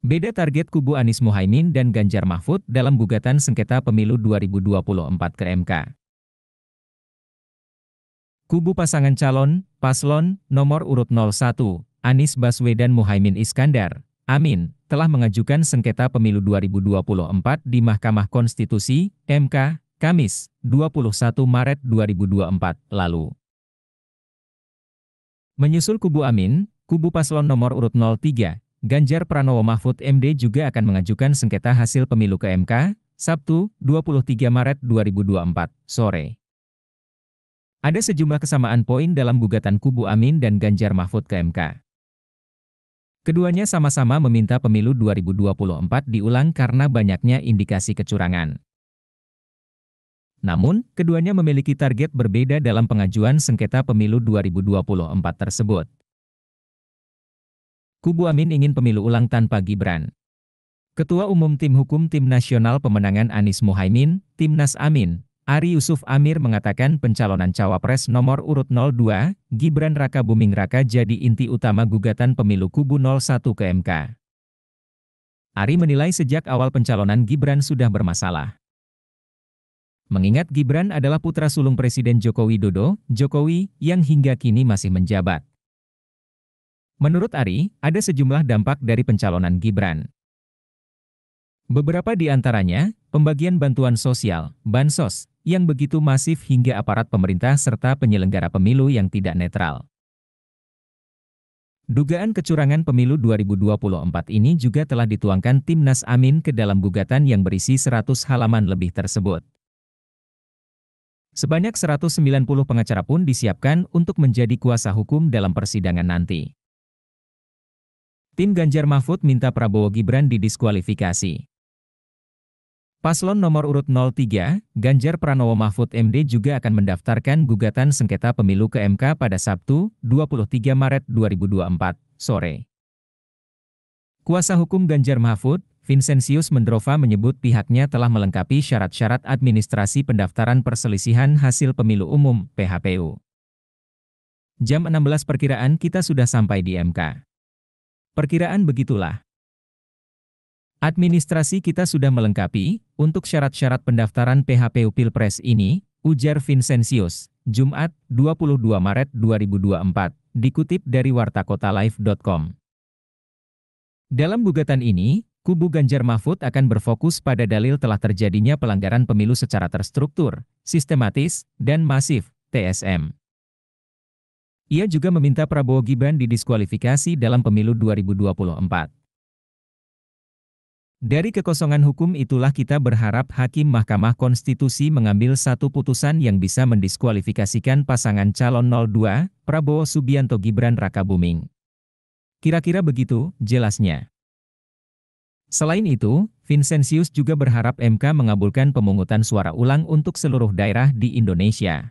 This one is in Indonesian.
Beda target kubu Anies Mohaimin dan Ganjar Mahfud dalam gugatan sengketa pemilu 2024 ke MK. Kubu pasangan calon, paslon, nomor urut 01, Anies Baswedan Mohaimin Iskandar, Amin, telah mengajukan sengketa pemilu 2024 di Mahkamah Konstitusi, MK, Kamis, 21 Maret 2024, lalu. Menyusul kubu Amin, kubu paslon nomor urut 03, Ganjar Pranowo Mahfud MD juga akan mengajukan sengketa hasil pemilu ke MK, Sabtu, 23 Maret 2024, sore. Ada sejumlah kesamaan poin dalam gugatan kubu Amin dan Ganjar Mahfud ke MK. Keduanya sama-sama meminta pemilu 2024 diulang karena banyaknya indikasi kecurangan. Namun, keduanya memiliki target berbeda dalam pengajuan sengketa pemilu 2024 tersebut. Kubu Amin ingin pemilu ulang tanpa Gibran. Ketua Umum Tim Hukum Tim Nasional Pemenangan Anies Mohaimin, Timnas Amin, Ari Yusuf Amir mengatakan pencalonan cawapres nomor urut 02, Gibran Raka Buming Raka jadi inti utama gugatan pemilu kubu 01 ke MK. Ari menilai sejak awal pencalonan Gibran sudah bermasalah. Mengingat Gibran adalah putra sulung Presiden Joko Widodo, Jokowi, yang hingga kini masih menjabat. Menurut Ari, ada sejumlah dampak dari pencalonan Gibran. Beberapa di antaranya, pembagian bantuan sosial, bansos, yang begitu masif hingga aparat pemerintah serta penyelenggara pemilu yang tidak netral. Dugaan kecurangan pemilu 2024 ini juga telah dituangkan Timnas Amin ke dalam gugatan yang berisi 100 halaman lebih tersebut. Sebanyak 190 pengacara pun disiapkan untuk menjadi kuasa hukum dalam persidangan nanti. Tim Ganjar Mahfud minta Prabowo Gibran didiskualifikasi. Paslon nomor urut 03, Ganjar Pranowo Mahfud MD juga akan mendaftarkan gugatan sengketa pemilu ke MK pada Sabtu, 23 Maret 2024, sore. Kuasa hukum Ganjar Mahfud, Vincentius Mendrova menyebut pihaknya telah melengkapi syarat-syarat administrasi pendaftaran perselisihan hasil pemilu umum, PHPU. Jam 16 perkiraan kita sudah sampai di MK. Perkiraan begitulah. Administrasi kita sudah melengkapi, untuk syarat-syarat pendaftaran PHPU Pilpres ini, ujar Vincentius, Jumat, 22 Maret 2024, dikutip dari wartakotalife.com. Dalam gugatan ini, kubu Ganjar Mahfud akan berfokus pada dalil telah terjadinya pelanggaran pemilu secara terstruktur, sistematis, dan masif, TSM. Ia juga meminta Prabowo Gibran didiskualifikasi dalam pemilu 2024. Dari kekosongan hukum itulah kita berharap Hakim Mahkamah Konstitusi mengambil satu putusan yang bisa mendiskualifikasikan pasangan calon 02, Prabowo Subianto Gibran Raka Buming. Kira-kira begitu, jelasnya. Selain itu, Vincentius juga berharap MK mengabulkan pemungutan suara ulang untuk seluruh daerah di Indonesia.